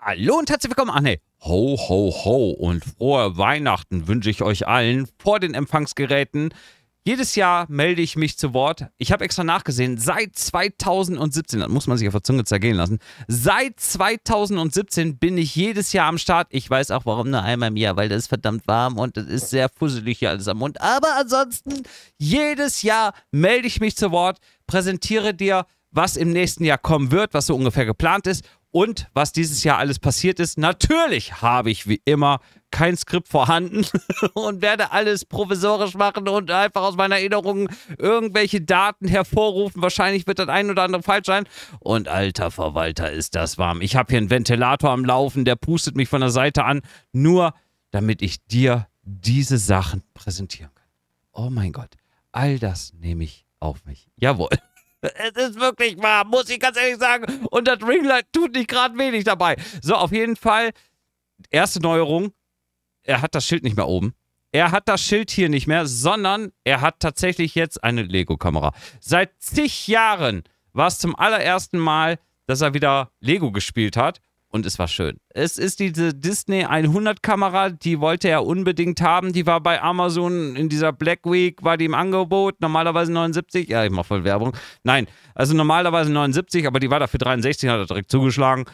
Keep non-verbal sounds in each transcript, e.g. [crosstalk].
Hallo und herzlich willkommen. Ach nee, ho, ho, ho und frohe Weihnachten wünsche ich euch allen vor den Empfangsgeräten. Jedes Jahr melde ich mich zu Wort. Ich habe extra nachgesehen, seit 2017, das muss man sich auf der Zunge zergehen lassen, seit 2017 bin ich jedes Jahr am Start. Ich weiß auch, warum nur einmal im Jahr, weil das ist verdammt warm und das ist sehr fusselig hier alles am Mund. Aber ansonsten, jedes Jahr melde ich mich zu Wort, präsentiere dir was im nächsten Jahr kommen wird, was so ungefähr geplant ist und was dieses Jahr alles passiert ist. Natürlich habe ich wie immer kein Skript vorhanden [laughs] und werde alles provisorisch machen und einfach aus meiner Erinnerung irgendwelche Daten hervorrufen. Wahrscheinlich wird das ein oder andere falsch sein. Und alter Verwalter, ist das warm. Ich habe hier einen Ventilator am Laufen, der pustet mich von der Seite an, nur damit ich dir diese Sachen präsentieren kann. Oh mein Gott, all das nehme ich auf mich. Jawohl. Es ist wirklich wahr, muss ich ganz ehrlich sagen. Und das Ringlight tut nicht gerade wenig dabei. So, auf jeden Fall, erste Neuerung, er hat das Schild nicht mehr oben. Er hat das Schild hier nicht mehr, sondern er hat tatsächlich jetzt eine Lego-Kamera. Seit zig Jahren war es zum allerersten Mal, dass er wieder Lego gespielt hat und es war schön. Es ist diese Disney 100 Kamera, die wollte er unbedingt haben. Die war bei Amazon in dieser Black Week, war die im Angebot. Normalerweise 79. Ja, ich mache voll Werbung. Nein, also normalerweise 79, aber die war dafür 63, hat er direkt zugeschlagen.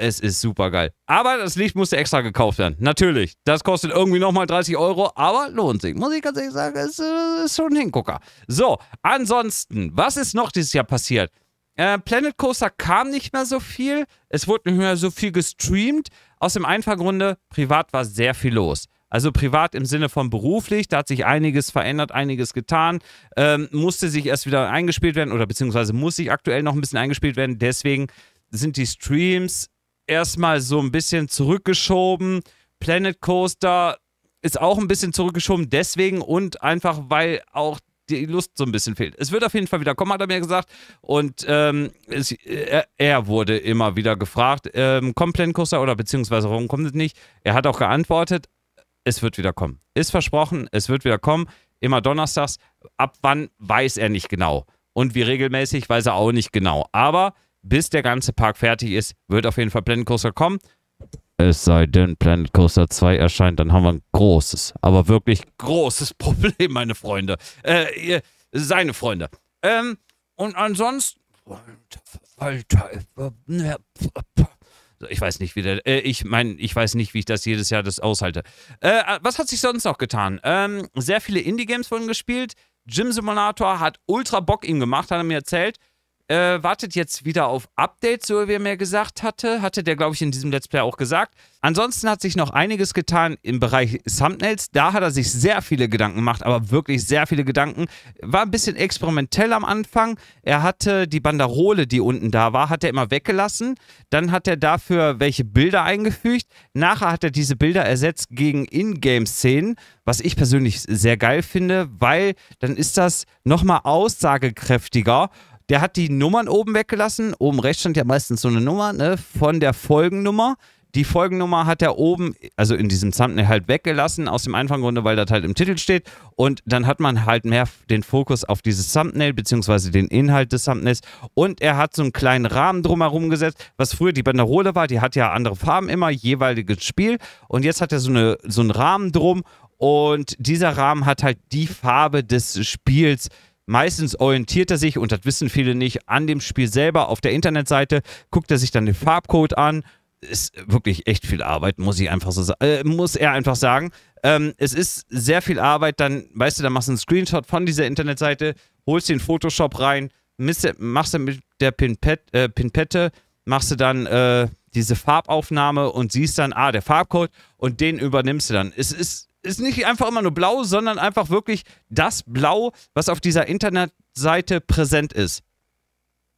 Es ist super geil. Aber das Licht musste extra gekauft werden. Natürlich. Das kostet irgendwie nochmal 30 Euro, aber lohnt sich. Muss ich ganz ehrlich sagen, ist, äh, ist schon ein Hingucker. So, ansonsten, was ist noch dieses Jahr passiert? Äh, Planet Coaster kam nicht mehr so viel. Es wurde nicht mehr so viel gestreamt. Aus dem einfachen Grunde, privat war sehr viel los. Also privat im Sinne von beruflich, da hat sich einiges verändert, einiges getan, ähm, musste sich erst wieder eingespielt werden oder beziehungsweise muss sich aktuell noch ein bisschen eingespielt werden. Deswegen sind die Streams erstmal so ein bisschen zurückgeschoben. Planet Coaster ist auch ein bisschen zurückgeschoben, deswegen und einfach, weil auch die Lust so ein bisschen fehlt. Es wird auf jeden Fall wieder kommen, hat er mir gesagt. Und ähm, es, er, er, wurde immer wieder gefragt, ähm, kommt Plenkuster oder beziehungsweise warum kommt es nicht? Er hat auch geantwortet, es wird wieder kommen. Ist versprochen, es wird wieder kommen. Immer donnerstags. Ab wann weiß er nicht genau. Und wie regelmäßig weiß er auch nicht genau. Aber bis der ganze Park fertig ist, wird auf jeden Fall Plenkuster kommen. Es sei denn, Planet Coaster 2 erscheint, dann haben wir ein großes, aber wirklich großes [laughs] Problem, meine Freunde. Äh, seine Freunde. Ähm, und ansonsten. Alter, äh, äh, ich weiß nicht, wie der, äh, ich meine, ich weiß nicht, wie ich das jedes Jahr das aushalte. Äh, äh, was hat sich sonst noch getan? Ähm, sehr viele Indie-Games wurden gespielt. Gym Simulator hat ultra Bock ihm gemacht, hat er mir erzählt äh, wartet jetzt wieder auf Updates, so wie er mir gesagt hatte. Hatte der, glaube ich, in diesem Let's Play auch gesagt. Ansonsten hat sich noch einiges getan im Bereich Thumbnails. Da hat er sich sehr viele Gedanken gemacht, aber wirklich sehr viele Gedanken. War ein bisschen experimentell am Anfang. Er hatte die Banderole, die unten da war, hat er immer weggelassen. Dann hat er dafür welche Bilder eingefügt. Nachher hat er diese Bilder ersetzt gegen Ingame-Szenen, was ich persönlich sehr geil finde, weil dann ist das nochmal aussagekräftiger der hat die Nummern oben weggelassen. Oben rechts stand ja meistens so eine Nummer ne, von der Folgennummer. Die Folgennummer hat er oben, also in diesem Thumbnail halt weggelassen, aus dem einfachen Grunde, weil das halt im Titel steht. Und dann hat man halt mehr den Fokus auf dieses Thumbnail, beziehungsweise den Inhalt des Thumbnails. Und er hat so einen kleinen Rahmen drumherum gesetzt, was früher die Banderole war. Die hat ja andere Farben immer, jeweiliges Spiel. Und jetzt hat er so, eine, so einen Rahmen drum. Und dieser Rahmen hat halt die Farbe des Spiels Meistens orientiert er sich, und das wissen viele nicht, an dem Spiel selber auf der Internetseite, guckt er sich dann den Farbcode an. Ist wirklich echt viel Arbeit, muss ich einfach so sagen. Äh, muss er einfach sagen. Ähm, es ist sehr viel Arbeit, dann, weißt du, dann machst du einen Screenshot von dieser Internetseite, holst den Photoshop rein, machst dann mit der Pinpet, äh, Pinpette, machst du dann äh, diese Farbaufnahme und siehst dann, ah, der Farbcode und den übernimmst du dann. Es ist ist nicht einfach immer nur blau, sondern einfach wirklich das Blau, was auf dieser Internetseite präsent ist.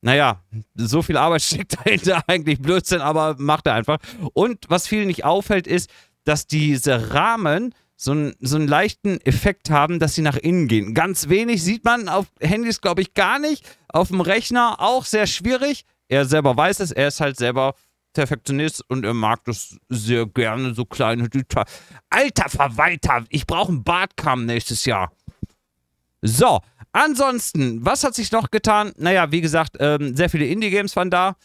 Naja, so viel Arbeit [laughs] steckt dahinter eigentlich Blödsinn, aber macht er einfach. Und was vielen nicht auffällt, ist, dass diese Rahmen so einen, so einen leichten Effekt haben, dass sie nach innen gehen. Ganz wenig sieht man auf Handys, glaube ich, gar nicht. Auf dem Rechner auch sehr schwierig. Er selber weiß es, er ist halt selber Perfektionist und er mag das sehr gerne, so kleine Details. Alter Verwalter, ich brauche einen Bartkamm nächstes Jahr. So, ansonsten, was hat sich noch getan? Naja, wie gesagt, ähm, sehr viele Indie-Games waren da.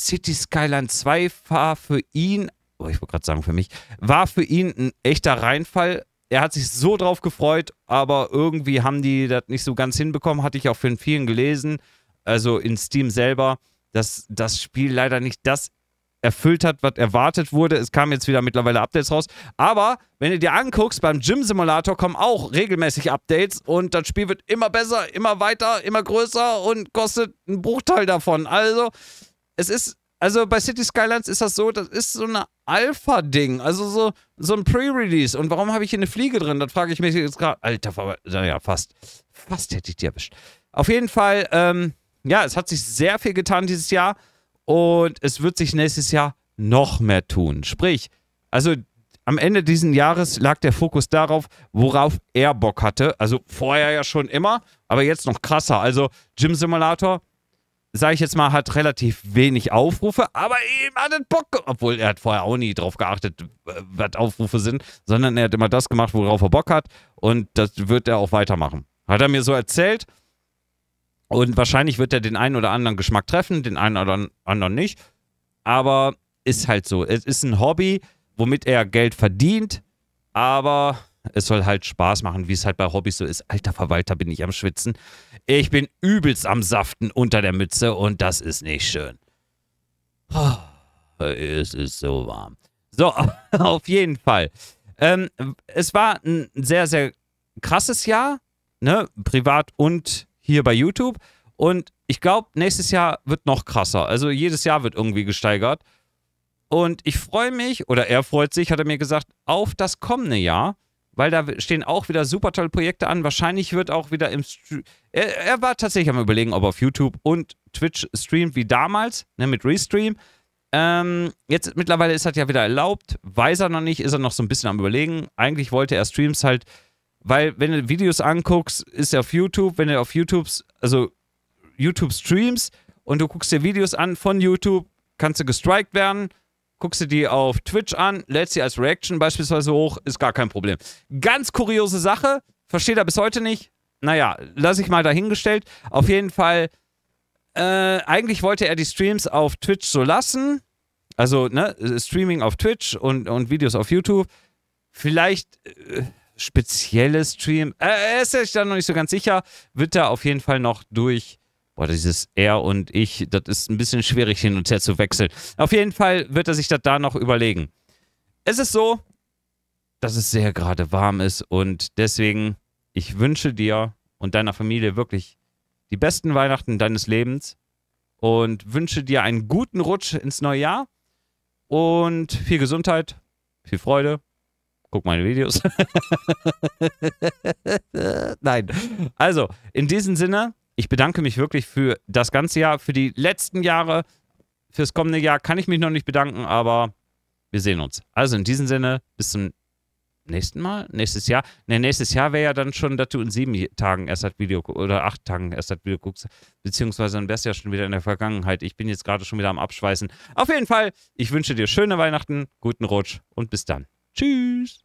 City Skyline 2 war für ihn, oh, ich wollte gerade sagen für mich, war für ihn ein echter Reinfall. Er hat sich so drauf gefreut, aber irgendwie haben die das nicht so ganz hinbekommen, hatte ich auch von vielen gelesen, also in Steam selber, dass das Spiel leider nicht das erfüllt hat, was erwartet wurde. Es kamen jetzt wieder mittlerweile Updates raus. Aber wenn du dir anguckst, beim Gym Simulator kommen auch regelmäßig Updates und das Spiel wird immer besser, immer weiter, immer größer und kostet einen Bruchteil davon. Also, es ist, also bei City Skylines ist das so, das ist so eine Alpha-Ding, also so, so ein Pre-Release. Und warum habe ich hier eine Fliege drin? Das frage ich mich jetzt gerade. Alter, naja, fast. Fast hätte ich dir erwischt. Auf jeden Fall, ähm, ja, es hat sich sehr viel getan dieses Jahr. Und es wird sich nächstes Jahr noch mehr tun. Sprich, also am Ende dieses Jahres lag der Fokus darauf, worauf er Bock hatte. Also vorher ja schon immer, aber jetzt noch krasser. Also Gym Simulator, sage ich jetzt mal, hat relativ wenig Aufrufe, aber ihm hat es Bock, obwohl er hat vorher auch nie drauf geachtet, was Aufrufe sind, sondern er hat immer das gemacht, worauf er Bock hat und das wird er auch weitermachen. Hat er mir so erzählt und wahrscheinlich wird er den einen oder anderen Geschmack treffen, den einen oder anderen nicht. Aber ist halt so. Es ist ein Hobby, womit er Geld verdient, aber es soll halt Spaß machen, wie es halt bei Hobbys so ist. Alter Verwalter bin ich am Schwitzen. Ich bin übelst am Saften unter der Mütze und das ist nicht schön. Oh, es ist so warm. So, [laughs] auf jeden Fall. Ähm, es war ein sehr, sehr krasses Jahr, ne? Privat und hier bei YouTube. Und ich glaube, nächstes Jahr wird noch krasser. Also jedes Jahr wird irgendwie gesteigert. Und ich freue mich, oder er freut sich, hat er mir gesagt, auf das kommende Jahr, weil da stehen auch wieder super tolle Projekte an. Wahrscheinlich wird auch wieder im Stream. Er, er, war tatsächlich am Überlegen, ob er auf YouTube und Twitch streamt wie damals, ne, mit Restream. Ähm, jetzt mittlerweile ist das ja wieder erlaubt. Weiß er noch nicht, ist er noch so ein bisschen am Überlegen. Eigentlich wollte er Streams halt weil, wenn du Videos anguckst, ist er auf YouTube, wenn du auf YouTubes, also YouTube streams und du guckst dir Videos an von YouTube, kannst du gestrikt werden, guckst du die auf Twitch an, lädst sie als Reaction beispielsweise hoch, ist gar kein Problem. Ganz kuriose Sache, versteht er bis heute nicht. Naja, lass ich mal dahingestellt. Auf jeden Fall, äh, eigentlich wollte er die Streams auf Twitch so lassen. Also, ne, Streaming auf Twitch und, und Videos auf YouTube. Vielleicht. Äh, spezielle Stream. Äh, ist ich da noch nicht so ganz sicher. Wird da auf jeden Fall noch durch. Boah, dieses er und ich, das ist ein bisschen schwierig hin und her zu wechseln. Auf jeden Fall wird er sich das da noch überlegen. Es ist so, dass es sehr gerade warm ist und deswegen, ich wünsche dir und deiner Familie wirklich die besten Weihnachten deines Lebens und wünsche dir einen guten Rutsch ins neue Jahr und viel Gesundheit, viel Freude Guck meine Videos. [laughs] Nein. Also, in diesem Sinne, ich bedanke mich wirklich für das ganze Jahr, für die letzten Jahre. Fürs kommende Jahr kann ich mich noch nicht bedanken, aber wir sehen uns. Also in diesem Sinne, bis zum nächsten Mal, nächstes Jahr. Ne, nächstes Jahr wäre ja dann schon, dass du in sieben Tagen erst das Video oder acht Tagen erst das Video guckst. Beziehungsweise dann wärst du ja schon wieder in der Vergangenheit. Ich bin jetzt gerade schon wieder am Abschweißen. Auf jeden Fall, ich wünsche dir schöne Weihnachten, guten Rutsch und bis dann. Tschüss.